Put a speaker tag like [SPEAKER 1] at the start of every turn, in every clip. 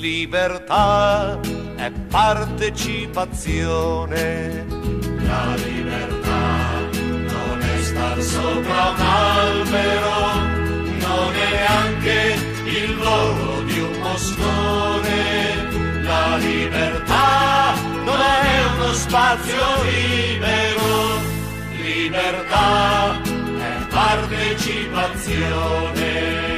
[SPEAKER 1] Libertà è partecipazione.
[SPEAKER 2] La libertà non è star sopra un albero, non è neanche il volo di un moscone. La libertà non è uno spazio libero, libertà è partecipazione.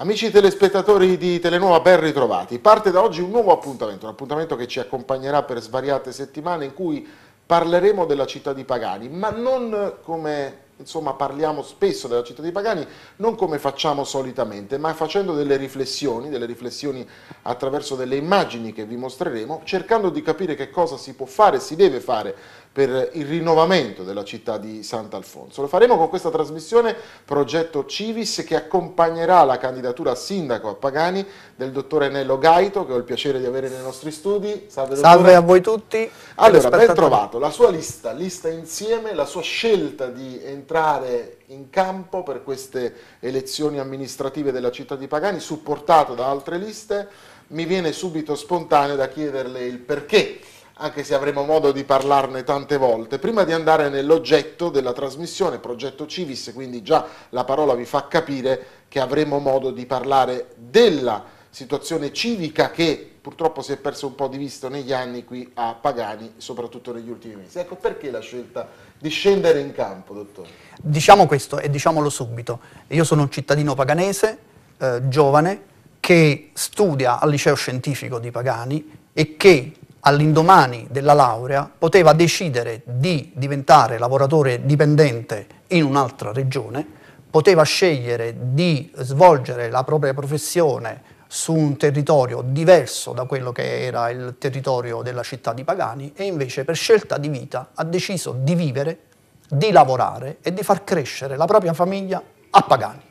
[SPEAKER 2] Amici telespettatori di Telenuova, ben ritrovati. Parte da oggi un nuovo appuntamento, un appuntamento che ci accompagnerà per svariate settimane in cui parleremo della città di Pagani, ma non come insomma, parliamo spesso della città di Pagani, non come facciamo solitamente, ma facendo delle riflessioni, delle riflessioni attraverso delle immagini che vi mostreremo, cercando di capire che cosa si può fare, si deve fare per il rinnovamento della città di Sant'Alfonso. Lo faremo con questa trasmissione Progetto Civis che accompagnerà la candidatura a sindaco a Pagani del dottore Nello Gaito che ho il piacere di avere nei nostri studi. Salve, Salve a voi
[SPEAKER 1] tutti. Allora, ben trovato.
[SPEAKER 2] La sua lista, lista insieme, la sua scelta di entrare in campo per queste elezioni amministrative della città di Pagani, supportato da altre liste, mi viene subito spontaneo da chiederle il perché anche se avremo modo di parlarne tante volte. Prima di andare nell'oggetto della trasmissione, progetto Civis, quindi già la parola vi fa capire che avremo modo di parlare della situazione civica che purtroppo si è persa un po' di vista negli anni qui a Pagani, soprattutto negli ultimi mesi. Ecco perché la scelta di scendere in campo, dottore?
[SPEAKER 1] Diciamo questo e diciamolo subito. Io sono un cittadino paganese, eh, giovane, che studia al liceo scientifico di Pagani e che all'indomani della laurea poteva decidere di diventare lavoratore dipendente in un'altra regione, poteva scegliere di svolgere la propria professione su un territorio diverso da quello che era il territorio della città di Pagani e invece per scelta di vita ha deciso di vivere, di lavorare e di far crescere la propria famiglia a Pagani.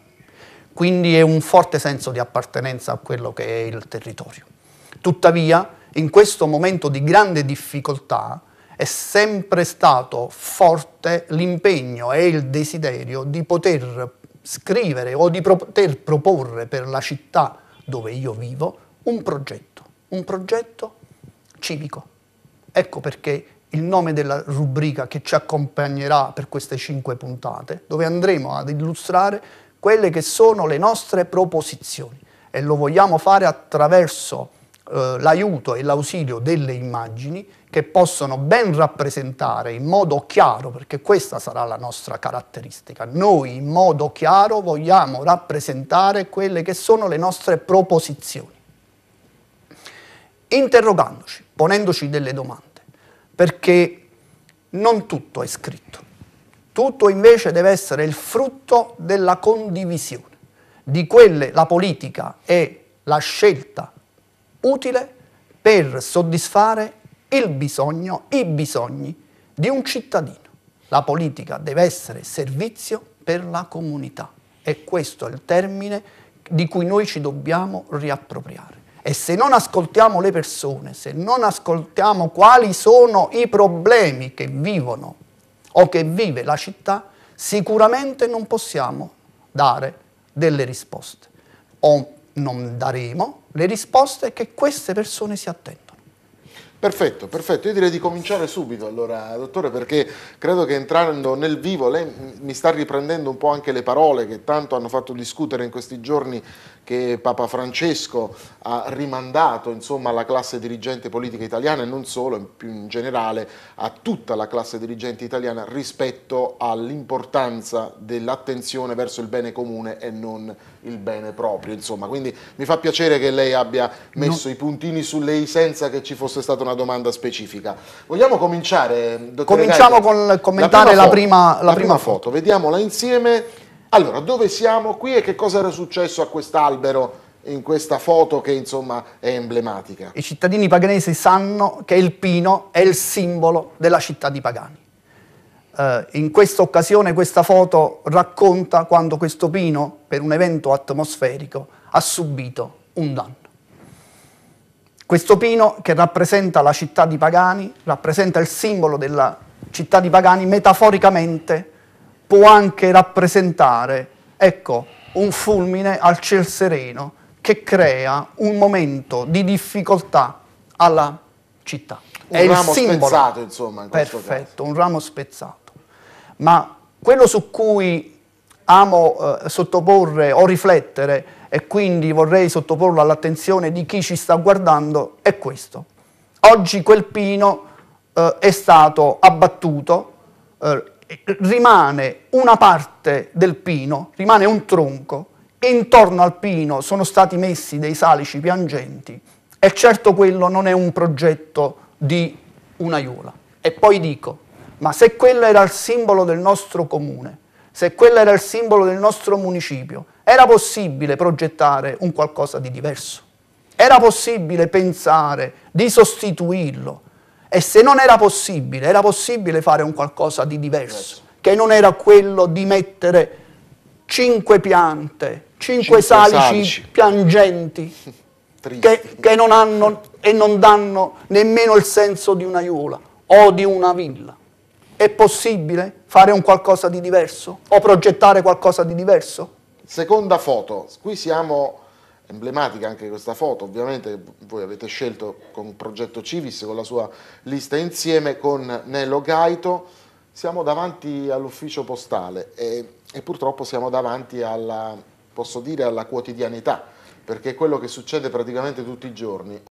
[SPEAKER 1] Quindi è un forte senso di appartenenza a quello che è il territorio. Tuttavia in questo momento di grande difficoltà è sempre stato forte l'impegno e il desiderio di poter scrivere o di poter proporre per la città dove io vivo un progetto, un progetto civico. Ecco perché il nome della rubrica che ci accompagnerà per queste cinque puntate, dove andremo ad illustrare quelle che sono le nostre proposizioni e lo vogliamo fare attraverso eh, l'aiuto e l'ausilio delle immagini che possono ben rappresentare in modo chiaro, perché questa sarà la nostra caratteristica, noi in modo chiaro vogliamo rappresentare quelle che sono le nostre proposizioni, interrogandoci, ponendoci delle domande, perché non tutto è scritto, tutto invece deve essere il frutto della condivisione, di quelle la politica è la scelta utile per soddisfare il bisogno, i bisogni di un cittadino. La politica deve essere servizio per la comunità e questo è il termine di cui noi ci dobbiamo riappropriare. E se non ascoltiamo le persone, se non ascoltiamo quali sono i problemi che vivono o che vive la città, sicuramente non possiamo dare delle risposte.
[SPEAKER 2] O non daremo le risposte che queste persone si attendono. Perfetto, perfetto. Io direi di cominciare subito allora, dottore, perché credo che entrando nel vivo lei mi sta riprendendo un po' anche le parole che tanto hanno fatto discutere in questi giorni che Papa Francesco ha rimandato insomma, alla classe dirigente politica italiana e non solo, più in generale a tutta la classe dirigente italiana rispetto all'importanza dell'attenzione verso il bene comune e non il bene proprio. Insomma. Quindi mi fa piacere che lei abbia messo no. i puntini su lei senza che ci fosse stata una domanda specifica. Vogliamo cominciare? Cominciamo Gaito? con commentare la prima, la prima, La la prima prima foto. foto. Vediamola insieme. Allora, dove siamo qui e che cosa era successo a quest'albero in questa foto che insomma è emblematica? I
[SPEAKER 1] cittadini paganesi sanno che il pino è il simbolo della città di Pagani. Eh, in questa occasione questa foto racconta quando questo pino, per un evento atmosferico, ha subito un danno. Questo pino che rappresenta la città di Pagani, rappresenta il simbolo della città di Pagani, metaforicamente può anche rappresentare, ecco, un fulmine al ciel sereno che crea un momento di difficoltà alla città. Un È ramo spezzato,
[SPEAKER 2] insomma. In perfetto,
[SPEAKER 1] caso. un ramo spezzato. Ma quello su cui amo eh, sottoporre o riflettere e quindi vorrei sottoporlo all'attenzione di chi ci sta guardando è questo. Oggi quel pino eh, è stato abbattuto, eh, rimane una parte del pino, rimane un tronco, e intorno al pino sono stati messi dei salici piangenti, e certo quello non è un progetto di un'aiuola. E poi dico, ma se quello era il simbolo del nostro comune, se quello era il simbolo del nostro municipio, era possibile progettare un qualcosa di diverso? Era possibile pensare di sostituirlo, e se non era possibile, era possibile fare un qualcosa di diverso, che non era quello di mettere cinque piante, cinque, cinque salici, salici, piangenti, che, che, non hanno e non danno nemmeno il senso di un'aiuola o di una villa. È possibile
[SPEAKER 2] fare un qualcosa di diverso o progettare qualcosa di diverso? Seconda foto, qui siamo emblematica anche questa foto, ovviamente voi avete scelto con Progetto Civis, con la sua lista insieme, con Nello Gaito, siamo davanti all'ufficio postale e, e purtroppo siamo davanti alla, posso dire, alla quotidianità, perché è quello che succede praticamente tutti i giorni.